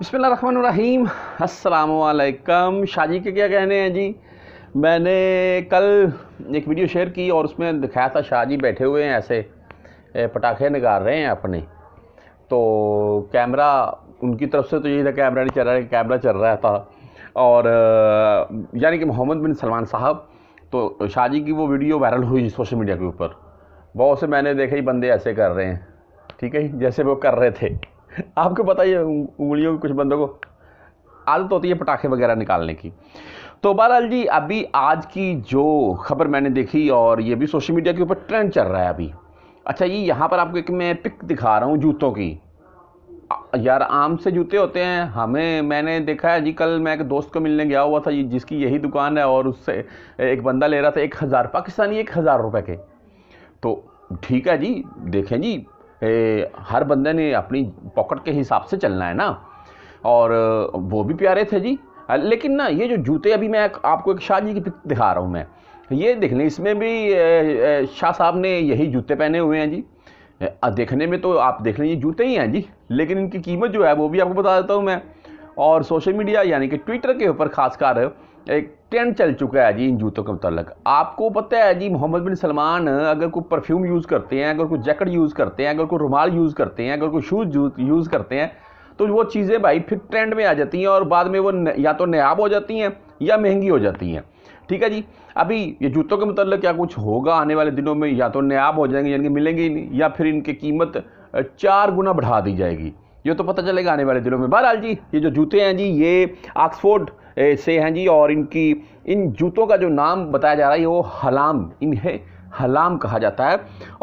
बसमीम अल्लाम शाजी के क्या कहने हैं जी मैंने कल एक वीडियो शेयर की और उसमें दिखाया था शाहजी बैठे हुए हैं ऐसे पटाखे निकाल रहे हैं अपने तो कैमरा उनकी तरफ से तो यही था कैमरा नहीं चल रहा है कैमरा चल रहा था और यानी कि मोहम्मद बिन सलमान साहब तो शाहजी की वो वीडियो वायरल हुई सोशल मीडिया के ऊपर बहुत से मैंने देखे ही बंदे ऐसे कर रहे हैं ठीक है जैसे वो कर रहे थे आपको पता ही उंगलियों के कुछ बंदों को आदत होती है पटाखे वगैरह निकालने की तो बहरहाल जी अभी आज की जो खबर मैंने देखी और ये भी सोशल मीडिया के ऊपर ट्रेंड चल रहा है अभी अच्छा ये यहाँ पर आपको एक मैं पिक दिखा रहा हूँ जूतों की यार आम से जूते होते हैं हमें मैंने देखा है जी कल मैं एक दोस्त को मिलने गया हुआ था जिसकी यही दुकान है और उससे एक बंदा ले रहा था एक हज़ार पाकिस्तानी एक हज़ार रुपये के तो ठीक है जी देखें जी ए, हर बंदे ने अपनी पॉकेट के हिसाब से चलना है ना और वो भी प्यारे थे जी लेकिन ना ये जो जूते अभी मैं आपको एक शाह जी की पिक दिखा रहा हूँ मैं ये देख लें इसमें भी शाह साहब ने यही जूते पहने हुए हैं जी देखने में तो आप देख लें ये जूते ही हैं जी लेकिन इनकी कीमत जो है वो भी आपको बता देता हूँ मैं और सोशल मीडिया यानी कि ट्विटर के ऊपर खासकर एक ट्रेंड चल चुका है जी इन जूतों के मतलब आपको पता है जी मोहम्मद बिन सलमान अगर कोई परफ्यूम यूज़ करते हैं अगर कोई जैकेट यूज़ करते हैं अगर कोई रुमाल यूज़ करते हैं अगर कोई शूज़ यूज़ करते हैं तो वो चीज़ें भाई फिर ट्रेंड में आ जाती हैं और बाद में वो न, या तो नयाब हो जाती हैं या महंगी हो जाती हैं ठीक है जी अभी ये जूतों के मतलब क्या कुछ होगा आने वाले दिनों में या तो नयाब हो जाएंगे यानी मिलेंगे ही नहीं या फिर इनकी कीमत चार गुना बढ़ा दी जाएगी ये तो पता चलेगा आने वाले दिनों में बहरहाल जी ये जो जूते हैं जी ये ऑक्सफोर्ड से हैं जी और इनकी इन जूतों का जो नाम बताया जा रहा है वो हलाम इन्हें हलाम कहा जाता है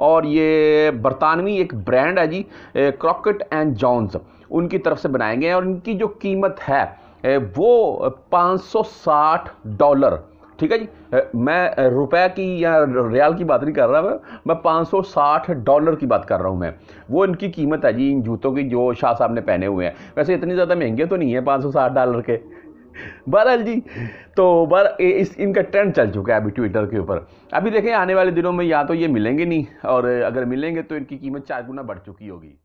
और ये बरतानवी एक ब्रांड है जी क्रॉकेट एंड जॉन्स उनकी तरफ से बनाए गए हैं और इनकी जो कीमत है वो 560 डॉलर ठीक है जी मैं रुपए की या रियाल की बात नहीं कर रहा मैं मैं 560 डॉलर की बात कर रहा हूँ मैं वो इनकी कीमत है जी इन जूतों की जो शाह साहब ने पहने हुए हैं वैसे इतनी ज़्यादा महंगे तो नहीं है 560 डॉलर के बहरहाल जी तो बर इस इनका ट्रेंड चल चुका है अभी ट्विटर के ऊपर अभी देखें आने वाले दिनों में या तो ये मिलेंगे नहीं और अगर मिलेंगे तो इनकी कीमत चार गुना बढ़ चुकी होगी